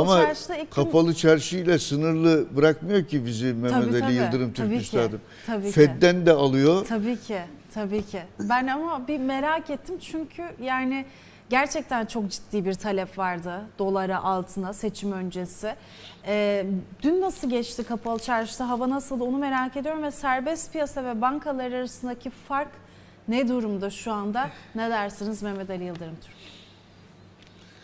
Ama çarşıda iklim... kapalı çarşıyla sınırlı bırakmıyor ki bizi Mehmet tabii, Ali tabii, Yıldırım Türk tabii Üstadım. Ki, tabii Fed'den ki. de alıyor. Tabii ki, tabii ki. Ben ama bir merak ettim çünkü yani gerçekten çok ciddi bir talep vardı dolara altına seçim öncesi. Ee, dün nasıl geçti kapalı çarşıda hava nasıldı onu merak ediyorum ve serbest piyasa ve bankalar arasındaki fark ne durumda şu anda? Ne dersiniz Mehmet Ali Yıldırım Türk?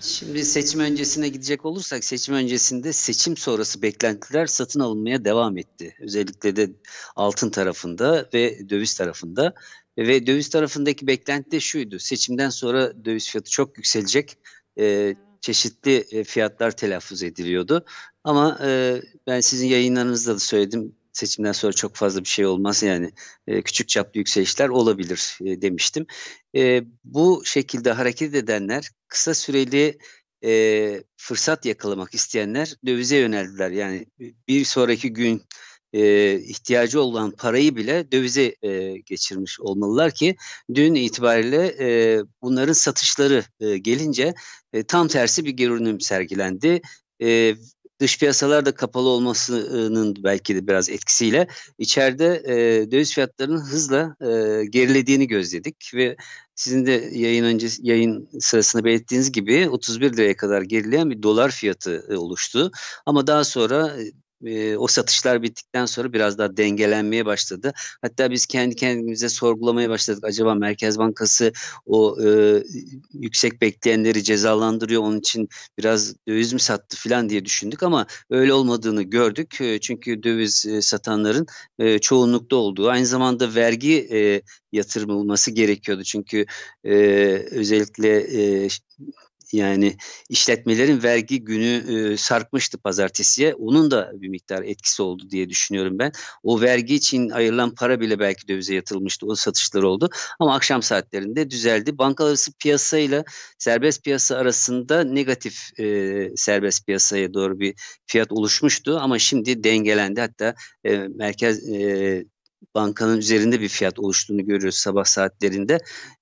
Şimdi seçim öncesine gidecek olursak seçim öncesinde seçim sonrası beklentiler satın alınmaya devam etti. Özellikle de altın tarafında ve döviz tarafında. Ve döviz tarafındaki beklenti de şuydu. Seçimden sonra döviz fiyatı çok yükselecek. Ee, çeşitli e, fiyatlar telaffuz ediliyordu. Ama e, ben sizin yayınlarınızda da söyledim seçimden sonra çok fazla bir şey olmaz yani e, küçük çaplı yükselişler olabilir e, demiştim. E, bu şekilde hareket edenler kısa süreli e, fırsat yakalamak isteyenler dövize yöneldiler. Yani bir sonraki gün e, ihtiyacı olan parayı bile dövize e, geçirmiş olmalılar ki dün itibariyle e, bunların satışları e, gelince e, tam tersi bir görünüm sergilendi. E, dış piyasalar da kapalı olmasının belki de biraz etkisiyle içeride e, döviz fiyatlarının hızla e, gerilediğini gözledik ve sizin de yayın önce yayın sırasında belirttiğiniz gibi 31 liraya kadar gerileyen bir dolar fiyatı e, oluştu. Ama daha sonra o satışlar bittikten sonra biraz daha dengelenmeye başladı. Hatta biz kendi kendimize sorgulamaya başladık. Acaba Merkez Bankası o e, yüksek bekleyenleri cezalandırıyor. Onun için biraz döviz mi sattı falan diye düşündük ama öyle olmadığını gördük. çünkü döviz satanların e, çoğunlukta olduğu aynı zamanda vergi e, yatırılması gerekiyordu. Çünkü e, özellikle e, yani işletmelerin vergi günü e, sarkmıştı pazartesiye. Onun da bir miktar etkisi oldu diye düşünüyorum ben. O vergi için ayrılan para bile belki dövize yatılmıştı, O satışlar oldu. Ama akşam saatlerinde düzeldi. Bankalar piyasayla serbest piyasa arasında negatif e, serbest piyasaya doğru bir fiyat oluşmuştu. Ama şimdi dengelendi. Hatta e, merkez e, bankanın üzerinde bir fiyat oluştuğunu görüyoruz sabah saatlerinde.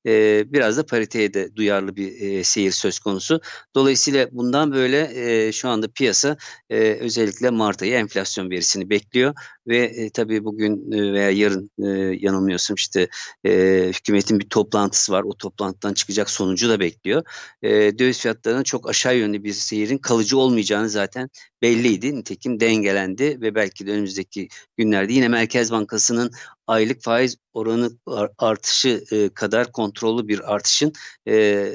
E, biraz da pariteye de duyarlı bir e, seyir söz konusu. Dolayısıyla bundan böyle e, şu anda piyasa e, özellikle Mart ayı enflasyon verisini bekliyor ve e, tabii bugün e, veya yarın e, yanılmıyorsun işte e, hükümetin bir toplantısı var. O toplantıdan çıkacak sonucu da bekliyor. E, döviz fiyatlarının çok aşağı yönlü bir seyirin kalıcı olmayacağını zaten belliydi. Nitekim dengelendi ve belki de önümüzdeki günlerde yine Merkez Bankası'nın aylık faiz oranı artışı e, kadar kontrollü bir artışın e,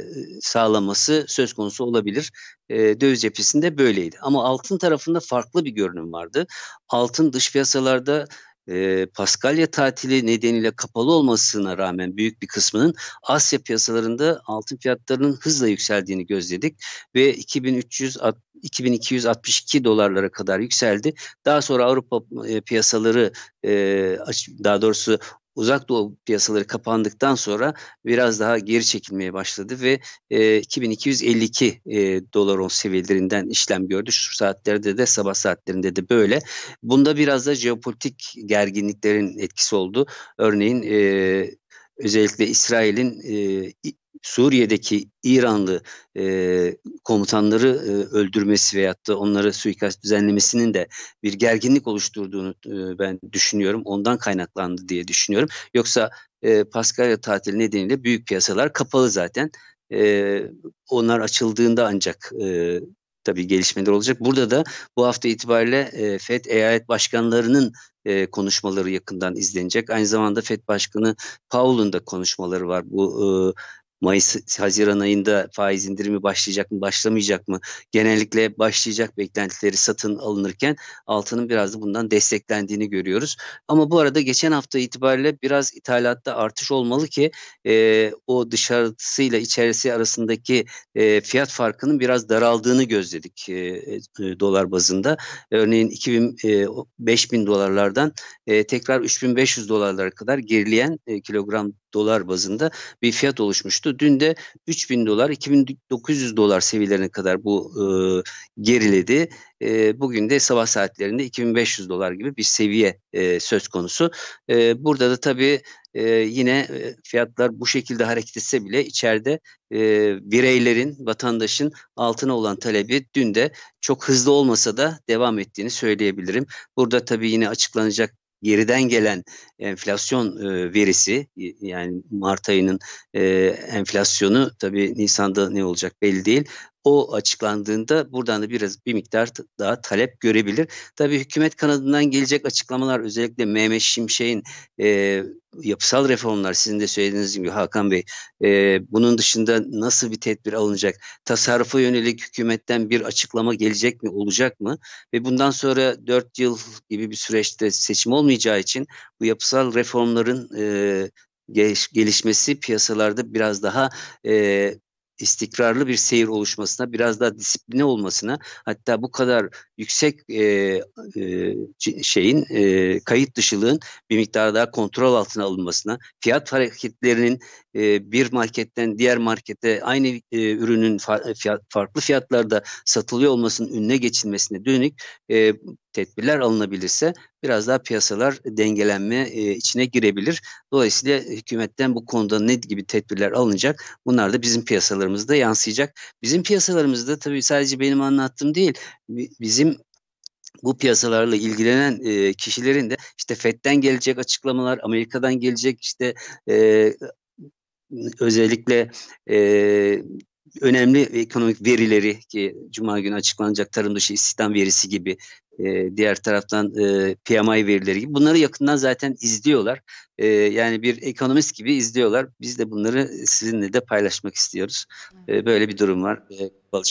sağlaması söz konusu olabilir e, döviz cephesinde böyleydi. Ama altın tarafında farklı bir görünüm vardı. Altın dış piyasalarda e, Paskalya tatili nedeniyle kapalı olmasına rağmen büyük bir kısmının Asya piyasalarında altın fiyatlarının hızla yükseldiğini gözledik ve 2300 2262 dolarlara kadar yükseldi. Daha sonra Avrupa piyasaları daha doğrusu uzak doğu piyasaları kapandıktan sonra biraz daha geri çekilmeye başladı ve e, 2252 e, dolar on seviyelerinden işlem gördü. Şu saatlerde de sabah saatlerinde de böyle. Bunda biraz da jeopolitik gerginliklerin etkisi oldu. Örneğin e, özellikle İsrail'in e, Suriye'deki İranlı e, komutanları e, öldürmesi veyahut da onlara suikast düzenlemesinin de bir gerginlik oluşturduğunu e, ben düşünüyorum. Ondan kaynaklandı diye düşünüyorum. Yoksa e, Paskalya tatili nedeniyle büyük piyasalar kapalı zaten. E, onlar açıldığında ancak e, tabii gelişmeler olacak. Burada da bu hafta itibariyle e, FED eyalet başkanlarının e, konuşmaları yakından izlenecek. Aynı zamanda FED Başkanı Paul'un da konuşmaları var bu e, Mayıs, Haziran ayında faiz indirimi başlayacak mı, başlamayacak mı? Genellikle başlayacak beklentileri satın alınırken altının biraz da bundan desteklendiğini görüyoruz. Ama bu arada geçen hafta itibariyle biraz ithalatta artış olmalı ki e, o dışarısıyla içerisi arasındaki e, fiyat farkının biraz daraldığını gözledik e, e, dolar bazında. Örneğin 2000, e, dolarlardan e, tekrar 3500 dolarlara kadar gerileyen e, kilogram dolar bazında bir fiyat oluşmuştu. Dün de 3000 dolar 2900 dolar seviyelerine kadar bu e, geriledi. E, bugün de sabah saatlerinde 2500 dolar gibi bir seviye e, söz konusu. E, burada da tabii e, yine fiyatlar bu şekilde hareket etse bile içeride e, bireylerin, vatandaşın altına olan talebi dün de çok hızlı olmasa da devam ettiğini söyleyebilirim. Burada tabii yine açıklanacak geriden gelen enflasyon e, verisi e, yani Mart ayının e, enflasyonu tabii Nisan'da ne olacak belli değil o açıklandığında buradan da biraz bir miktar daha talep görebilir. Tabii hükümet kanadından gelecek açıklamalar özellikle Mehmet Şimşek'in e, yapısal reformlar sizin de söylediğiniz gibi Hakan Bey e, bunun dışında nasıl bir tedbir alınacak? Tasarrufa yönelik hükümetten bir açıklama gelecek mi olacak mı? Ve bundan sonra 4 yıl gibi bir süreçte seçim olmayacağı için bu yapısal reformların e, gelişmesi piyasalarda biraz daha e, istikrarlı bir seyir oluşmasına, biraz daha disipline olmasına, hatta bu kadar yüksek e, e, şeyin e, kayıt dışılığın bir miktar daha kontrol altına alınmasına, fiyat hareketlerinin e, bir marketten diğer markete aynı e, ürünün fa- fiyat, farklı fiyatlarda satılıyor olmasının önüne geçilmesine dönük e, tedbirler alınabilirse biraz daha piyasalar dengelenme e, içine girebilir. Dolayısıyla hükümetten bu konuda ne gibi tedbirler alınacak? Bunlar da bizim piyasalarımızda yansıyacak. Bizim piyasalarımızda tabii sadece benim anlattığım değil, bizim bu piyasalarla ilgilenen e, kişilerin de işte FED'den gelecek açıklamalar, Amerika'dan gelecek işte e, özellikle önemli ekonomik verileri ki Cuma günü açıklanacak tarım dışı istihdam verisi gibi e, diğer taraftan e, PMI verileri gibi bunları yakından zaten izliyorlar. E, yani bir ekonomist gibi izliyorlar. Biz de bunları sizinle de paylaşmak istiyoruz. E, böyle bir durum var e, Balı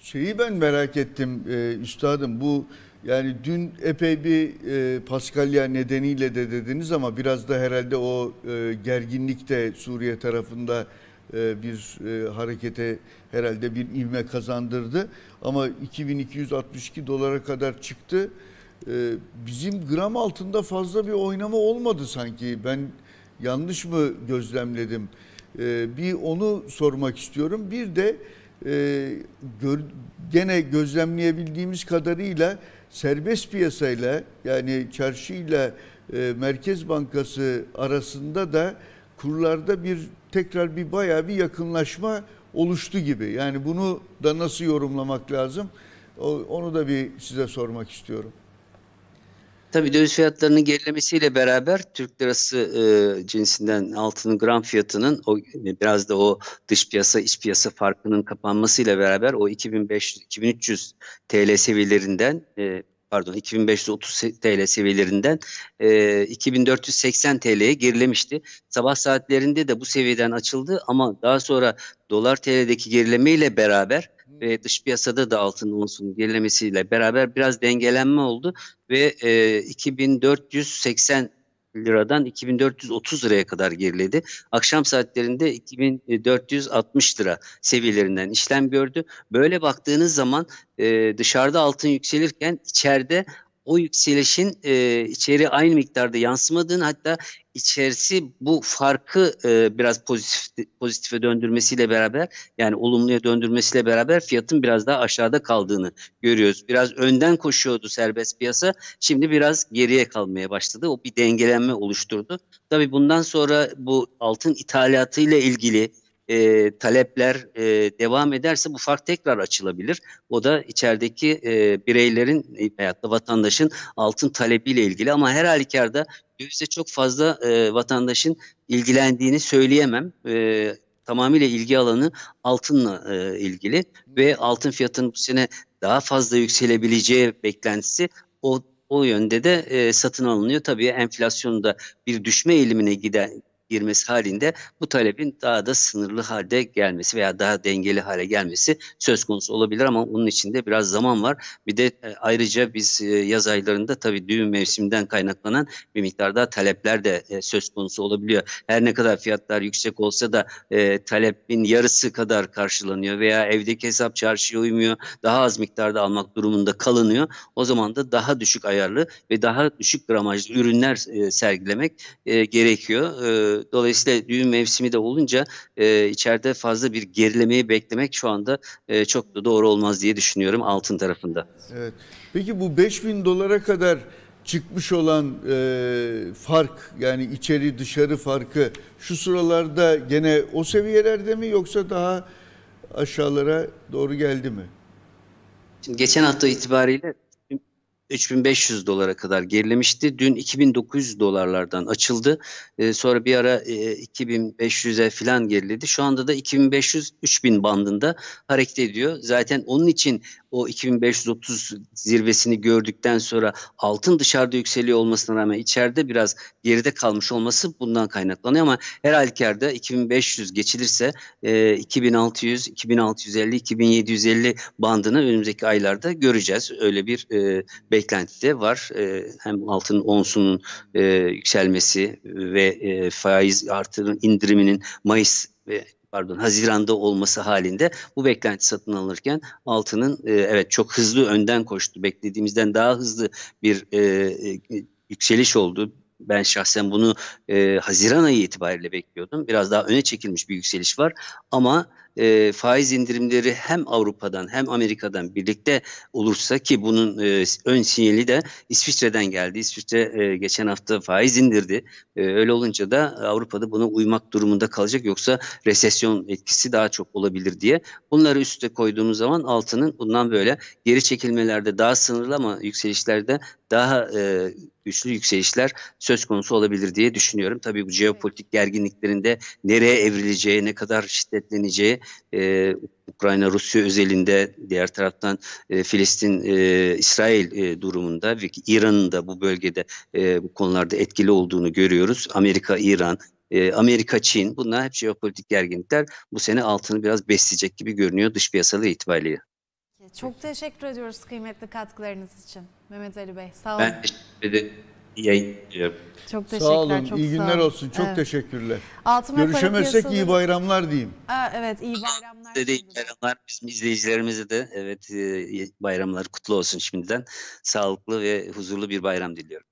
Şeyi ben merak ettim e, üstadım bu yani dün epey bir e, Paskalya nedeniyle de dediniz ama biraz da herhalde o e, gerginlik de Suriye tarafında e, bir e, harekete herhalde bir ivme kazandırdı. Ama 2262 dolara kadar çıktı. E, bizim gram altında fazla bir oynama olmadı sanki. Ben yanlış mı gözlemledim? Bir onu sormak istiyorum. Bir de gene gözlemleyebildiğimiz kadarıyla serbest piyasayla yani çarşıyla Merkez Bankası arasında da kurlarda bir tekrar bir bayağı bir yakınlaşma oluştu gibi. Yani bunu da nasıl yorumlamak lazım? Onu da bir size sormak istiyorum. Tabii döviz fiyatlarının gerilemesiyle beraber Türk lirası e, cinsinden altının gram fiyatının o e, biraz da o dış piyasa iç piyasa farkının kapanmasıyla beraber o 2500 2300 TL seviyelerinden e, pardon 2530 TL seviyelerinden e, 2480 TL'ye gerilemişti. Sabah saatlerinde de bu seviyeden açıldı ama daha sonra dolar TL'deki gerilemeyle beraber ve dış piyasada da altın onsun gerilemesiyle beraber biraz dengelenme oldu ve e, 2480 liradan 2430 liraya kadar geriledi. Akşam saatlerinde 2460 lira seviyelerinden işlem gördü. Böyle baktığınız zaman e, dışarıda altın yükselirken içeride o yükselişin e, içeri aynı miktarda yansımadığını hatta içerisi bu farkı e, biraz pozitif pozitife döndürmesiyle beraber yani olumluya döndürmesiyle beraber fiyatın biraz daha aşağıda kaldığını görüyoruz. Biraz önden koşuyordu serbest piyasa. Şimdi biraz geriye kalmaya başladı. O bir dengelenme oluşturdu. Tabii bundan sonra bu altın ithalatıyla ilgili e, talepler e, devam ederse bu fark tekrar açılabilir. O da içerideki e, bireylerin e, veyahut da vatandaşın altın talebiyle ilgili ama her halükarda dövizde çok fazla e, vatandaşın ilgilendiğini söyleyemem. E, tamamıyla ilgi alanı altınla e, ilgili ve altın fiyatının bu sene daha fazla yükselebileceği beklentisi o o yönde de e, satın alınıyor. Tabii enflasyonda bir düşme eğilimine giden girmesi halinde bu talebin daha da sınırlı halde gelmesi veya daha dengeli hale gelmesi söz konusu olabilir ama onun de biraz zaman var. Bir de e, ayrıca biz e, yaz aylarında tabii düğün mevsiminden kaynaklanan bir miktar daha talepler de e, söz konusu olabiliyor. Her ne kadar fiyatlar yüksek olsa da talepin yarısı kadar karşılanıyor veya evdeki hesap çarşıya uymuyor. Daha az miktarda almak durumunda kalınıyor. O zaman da daha düşük ayarlı ve daha düşük gramajlı ürünler sergilemek gerekiyor. Dolayısıyla düğün mevsimi de olunca e, içeride fazla bir gerilemeyi beklemek şu anda e, çok da doğru olmaz diye düşünüyorum altın tarafında. Evet. Peki bu 5000 dolara kadar çıkmış olan e, fark yani içeri dışarı farkı şu sıralarda gene o seviyelerde mi yoksa daha aşağılara doğru geldi mi? Şimdi geçen hafta itibariyle 3500 dolara kadar gerilemişti. Dün 2900 dolarlardan açıldı. E, sonra bir ara e, 2500'e falan geriledi. Şu anda da 2500-3000 bandında hareket ediyor. Zaten onun için o 2530 zirvesini gördükten sonra altın dışarıda yükseliyor olmasına rağmen içeride biraz geride kalmış olması bundan kaynaklanıyor ama her halükarda 2500 geçilirse e, 2600, 2650, 2750 bandını önümüzdeki aylarda göreceğiz. Öyle bir e, beklenti de var. E, hem altın onsunun e, yükselmesi ve e, faiz artırın indiriminin Mayıs ve pardon Haziran'da olması halinde bu beklenti satın alırken altının e, evet çok hızlı önden koştu. Beklediğimizden daha hızlı bir e, e, yükseliş oldu. Ben şahsen bunu e, Haziran ayı itibariyle bekliyordum. Biraz daha öne çekilmiş bir yükseliş var ama e, faiz indirimleri hem Avrupa'dan hem Amerika'dan birlikte olursa ki bunun e, ön sinyali de İsviçre'den geldi. İsviçre e, geçen hafta faiz indirdi. E, öyle olunca da Avrupa'da buna uymak durumunda kalacak yoksa resesyon etkisi daha çok olabilir diye. Bunları üste koyduğumuz zaman altının bundan böyle geri çekilmelerde daha sınırlı ama yükselişlerde daha e, güçlü yükselişler söz konusu olabilir diye düşünüyorum. Tabii bu jeopolitik gerginliklerinde nereye evrileceği, ne kadar şiddetleneceği e, Ukrayna Rusya özelinde diğer taraftan e, Filistin e, İsrail e, durumunda ve İran'ın da bu bölgede e, bu konularda etkili olduğunu görüyoruz. Amerika İran e, Amerika, Çin bunlar hep jeopolitik gerginlikler bu sene altını biraz besleyecek gibi görünüyor dış piyasalı itibariyle. Çok teşekkür ediyoruz kıymetli katkılarınız için Mehmet Ali Bey. Sağ olun. Ben teşekkür ederim. İyi yayın diliyorum. Çok teşekkürler. Sağ olun. Çok iyi günler sağ olsun. Çok evet. teşekkürler. Altın Görüşemezsek iyi bayramlar diyeyim. Aa, evet iyi bayramlar. Size de iyi bayramlar. Bizim izleyicilerimize de evet e, bayramlar kutlu olsun şimdiden. Sağlıklı ve huzurlu bir bayram diliyorum.